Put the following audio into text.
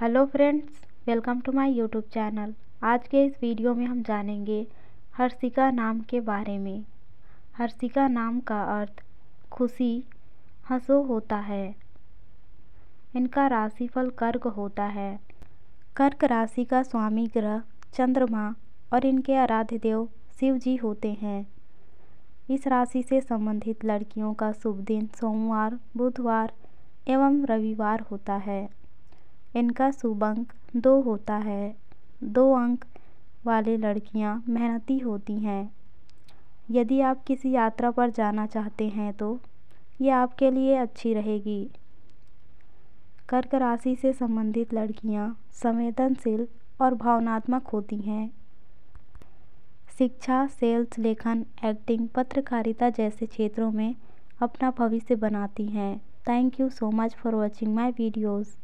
hello friends welcome to my YouTube channel आज के इस वीडियो में हम जानेंगे हर्षिका नाम के बारे में हर्षिका नाम का अर्थ खुशी हंसो होता है इनका राशिफल कर्क होता है कर्क राशि का स्वामी ग्रह चंद्रमा और इनके आराध्य देव शिव जी होते हैं इस राशि से संबंधित लड़कियों का शुभ दिन सोमवार बुधवार एवं रविवार होता है इनका शुभ अंक दो होता है दो अंक वाले लड़कियाँ मेहनती होती हैं यदि आप किसी यात्रा पर जाना चाहते हैं तो ये आपके लिए अच्छी रहेगी कर्क राशि से संबंधित लड़कियाँ संवेदनशील और भावनात्मक होती हैं शिक्षा सेल्स लेखन एक्टिंग पत्रकारिता जैसे क्षेत्रों में अपना भविष्य बनाती हैं thank you so much for watching my videos